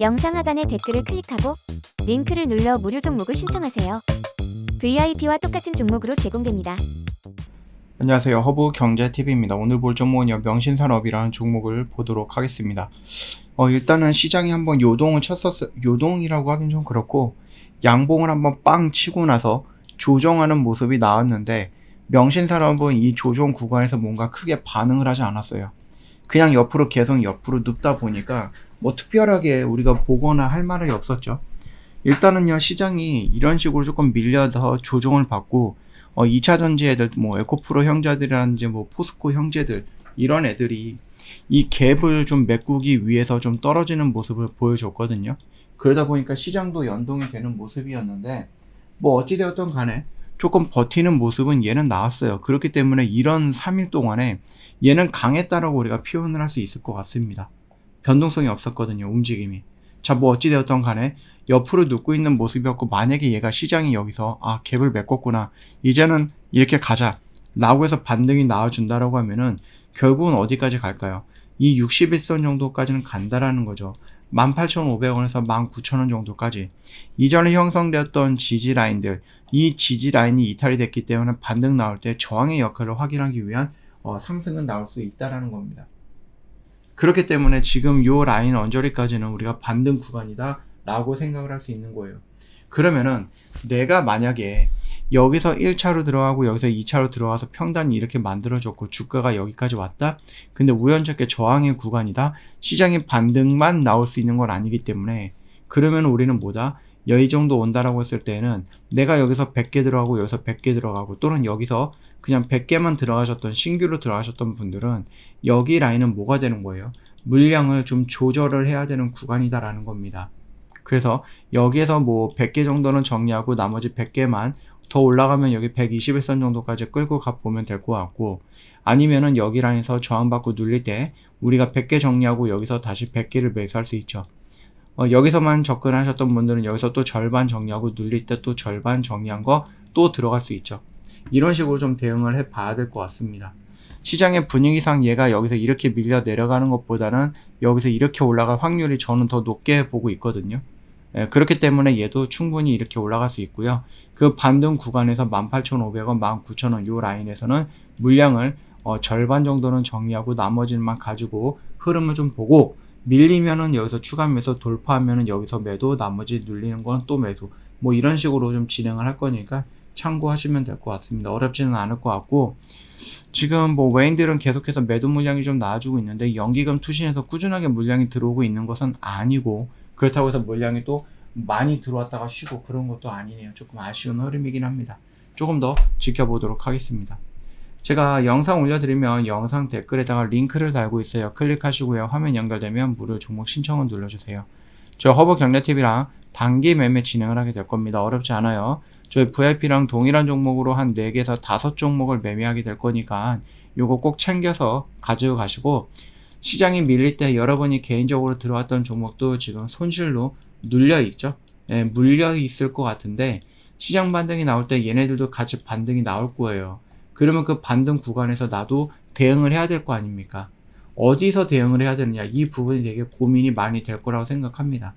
영상 하단의 댓글을 클릭하고 링크를 눌러 무료 종목을 신청하세요. VIP와 똑같은 종목으로 제공됩니다. 안녕하세요. 허브 경제TV입니다. 오늘 볼 종목은요, 명신산업이라는 종목을 보도록 하겠습니다. 어, 일단은 시장이 한번 요동을 쳤었, 요동이라고 하긴 좀 그렇고, 양봉을 한번 빵 치고 나서 조정하는 모습이 나왔는데, 명신산업은 이 조정 구간에서 뭔가 크게 반응을 하지 않았어요. 그냥 옆으로 계속 옆으로 눕다 보니까 뭐 특별하게 우리가 보거나 할 말이 없었죠. 일단은요 시장이 이런 식으로 조금 밀려서 조정을 받고 어, 2차 전지 애들 뭐 에코프로 형제들이라든지 뭐 포스코 형제들 이런 애들이 이 갭을 좀 메꾸기 위해서 좀 떨어지는 모습을 보여줬거든요. 그러다 보니까 시장도 연동이 되는 모습이었는데 뭐 어찌되었던 간에 조금 버티는 모습은 얘는 나왔어요. 그렇기 때문에 이런 3일 동안에 얘는 강했다라고 우리가 표현을 할 수 있을 것 같습니다. 변동성이 없었거든요. 움직임이. 자, 뭐 어찌되었던 간에 옆으로 눕고 있는 모습이었고 만약에 얘가 시장이 여기서 아, 갭을 메꿨구나. 이제는 이렇게 가자. 라고 해서 반등이 나와준다라고 하면은 결국은 어디까지 갈까요? 이 61선 정도까지는 간다라는 거죠. 18,500원에서 19,000원 정도까지 이전에 형성되었던 지지 라인들 이 지지 라인이 이탈이 됐기 때문에 반등 나올 때 저항의 역할을 확인하기 위한 어, 상승은 나올 수 있다라는 겁니다. 그렇기 때문에 지금 요 라인 언저리까지는 우리가 반등 구간이다 라고 생각을 할 수 있는 거예요. 그러면은 내가 만약에 여기서 1차로 들어가고 여기서 2차로 들어와서 평단이 이렇게 만들어졌고 주가가 여기까지 왔다. 근데 우연찮게 저항의 구간이다. 시장의 반등만 나올 수 있는 건 아니기 때문에 그러면 우리는 뭐다? 여의 정도 온다라고 했을 때에는 내가 여기서 100개 들어가고 여기서 100개 들어가고 또는 여기서 그냥 100개만 들어가셨던 신규로 들어가셨던 분들은 여기 라인은 뭐가 되는 거예요? 물량을 좀 조절을 해야 되는 구간이다라는 겁니다. 그래서 여기에서 뭐 100개 정도는 정리하고 나머지 100개만 더 올라가면 여기 121선 정도까지 끌고 가보면 될 것 같고 아니면은 여기 라인에서 저항받고 눌릴 때 우리가 100개 정리하고 여기서 다시 100개를 매수할 수 있죠. 어, 여기서만 접근하셨던 분들은 여기서 또 절반 정리하고 눌릴 때 또 절반 정리한 거 또 들어갈 수 있죠. 이런 식으로 좀 대응을 해 봐야 될 것 같습니다. 시장의 분위기상 얘가 여기서 이렇게 밀려 내려가는 것보다는 여기서 이렇게 올라갈 확률이 저는 더 높게 보고 있거든요. 예, 그렇기 때문에 얘도 충분히 이렇게 올라갈 수 있고요. 그 반등 구간에서 18,500원, 19,000원 요 라인에서는 물량을 어, 절반 정도는 정리하고 나머지만 가지고 흐름을 좀 보고 밀리면은 여기서 추가 매수 돌파하면은 여기서 매도 나머지 눌리는 건 또 매수 뭐 이런 식으로 좀 진행을 할 거니까 참고하시면 될 것 같습니다 어렵지는 않을 것 같고 지금 뭐 외인들은 계속해서 매도 물량이 좀나아지고 있는데 연기금 투신에서 꾸준하게 물량이 들어오고 있는 것은 아니고 그렇다고 해서 물량이 또 많이 들어왔다가 쉬고 그런 것도 아니네요 조금 아쉬운 흐름이긴 합니다 조금 더 지켜보도록 하겠습니다 제가 영상 올려드리면 영상 댓글에다가 링크를 달고 있어요. 클릭하시고요. 화면 연결되면 무료 종목 신청을 눌러주세요. 저 허브 경례 t v 랑 단기 매매 진행을 하게 될 겁니다. 어렵지 않아요. 저희 VIP랑 동일한 종목으로 한 4개에서 5종목을 매매하게 될 거니까 요거 꼭 챙겨서 가지고 가시고 시장이 밀릴 때 여러분이 개인적으로 들어왔던 종목도 지금 손실로 눌려 있죠. 예, 물려 있을 것 같은데 시장 반등이 나올 때 얘네들도 같이 반등이 나올 거예요. 그러면 그 반등 구간에서 나도 대응을 해야 될 거 아닙니까? 어디서 대응을 해야 되느냐 이 부분이 되게 고민이 많이 될 거라고 생각합니다.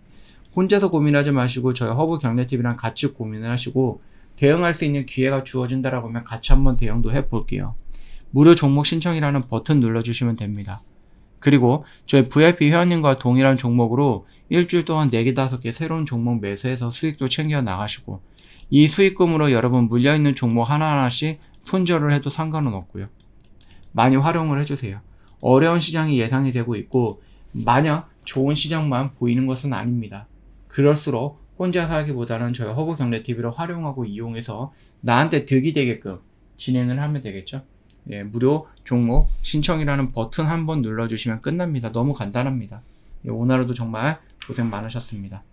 혼자서 고민하지 마시고 저희 허브 경제TV랑 같이 고민을 하시고 대응할 수 있는 기회가 주어진다라고 하면 같이 한번 대응도 해볼게요. 무료 종목 신청이라는 버튼 눌러주시면 됩니다. 그리고 저희 VIP 회원님과 동일한 종목으로 일주일 동안 4개, 5개 새로운 종목 매수해서 수익도 챙겨 나가시고 이 수익금으로 여러분 물려있는 종목 하나하나씩 손절을 해도 상관은 없고요. 많이 활용을 해주세요. 어려운 시장이 예상이 되고 있고 마냥 좋은 시장만 보이는 것은 아닙니다. 그럴수록 혼자 사기보다는 저희 허브 경제 TV를 활용하고 이용해서 나한테 득이 되게끔 진행을 하면 되겠죠. 예, 무료 종목 신청이라는 버튼 한번 눌러주시면 끝납니다. 너무 간단합니다. 예, 오늘도 정말 고생 많으셨습니다.